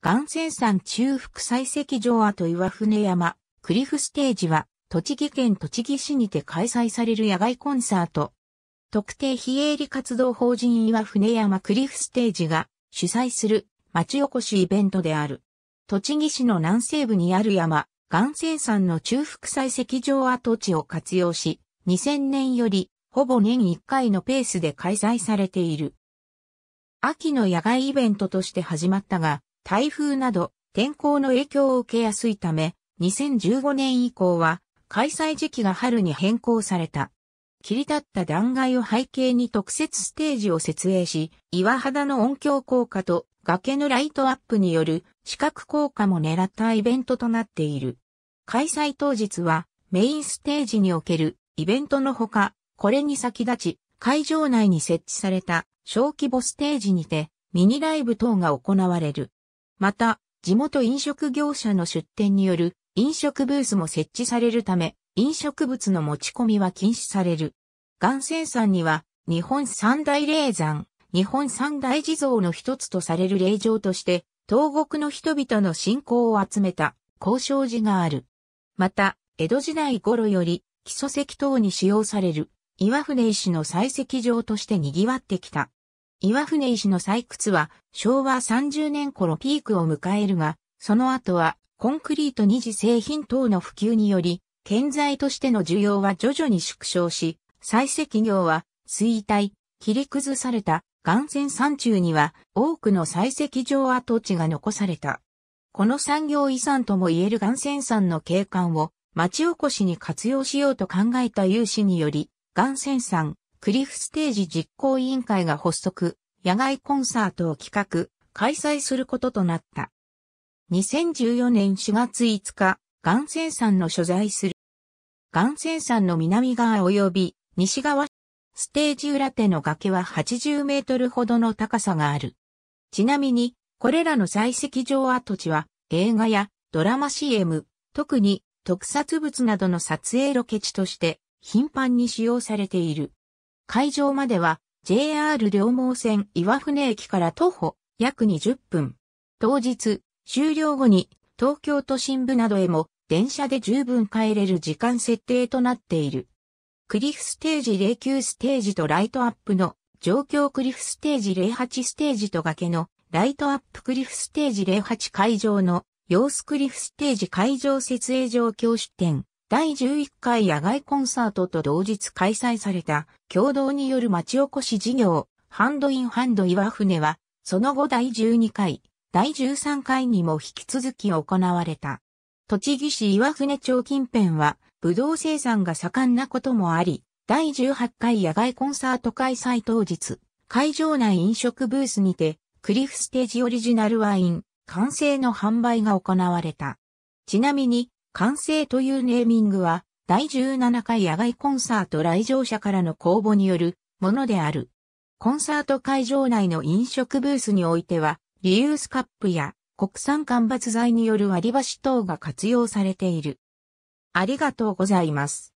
岩泉山中腹採石場跡岩船山、クリフステージは、栃木県栃木市にて開催される野外コンサート。特定非営利活動法人岩船山クリフステージが主催する町おこしイベントである。栃木市の南西部にある山、岩泉山の中腹採石場跡地を活用し、2000年よりほぼ年1回のペースで開催されている。秋の野外イベントとして始まったが、台風など天候の影響を受けやすいため、2015年以降は開催時期が春に変更された。切り立った断崖を背景に特設ステージを設営し、岩肌の音響効果と崖のライトアップによる視覚効果も狙ったイベントとなっている。開催当日はメインステージにおけるイベントのほか、これに先立ち、会場内に設置された小規模ステージにてミニライブ等が行われる。また、地元飲食業者の出店による飲食ブースも設置されるため、飲食物の持ち込みは禁止される。岩泉山には、日本三大霊山、日本三大地蔵の一つとされる霊場として、東国の人々の信仰を集めた、交渉寺がある。また、江戸時代頃より、基礎石等に使用される、岩船石の採石場として賑わってきた。岩船石の採掘は昭和30年頃ピークを迎えるが、その後はコンクリート二次製品等の普及により、建材としての需要は徐々に縮小し、採石業は衰退、切り崩された岩泉山中には多くの採石場跡地が残された。この産業遺産とも言える岩泉山の景観を町おこしに活用しようと考えた有志により、岩泉山、クリフステージ実行委員会が発足、野外コンサートを企画、開催することとなった。2014年4月5日、ガンセン山の所在する。ガンセン山の南側及び西側、ステージ裏手の崖は80メートルほどの高さがある。ちなみに、これらの採石場跡地は映画やドラマ CM、特に特撮物などの撮影ロケ地として頻繁に使用されている。会場までは JR 両毛線岩船駅から徒歩約20分。当日、終了後に東京都心部などへも電車で十分帰れる時間設定となっている。クリフステージ09ステージとライトアップの状況クリフステージ08ステージと崖のライトアップクリフステージ08会場の様子クリフステージ会場設営状況出展第11回野外コンサートと同日開催された共同による町おこし事業、ハンドインハンド岩船は、その後第12回、第13回にも引き続き行われた。栃木市岩船町近辺は、ぶどう生産が盛んなこともあり、第18回野外コンサート開催当日、会場内飲食ブースにて、クリフステージオリジナルワイン、完成の販売が行われた。ちなみに、完成というネーミングは、第17回野外コンサート来場者からの公募によるものである。コンサート会場内の飲食ブースにおいては、リユースカップや国産間伐材による割り箸等が活用されている。ありがとうございます。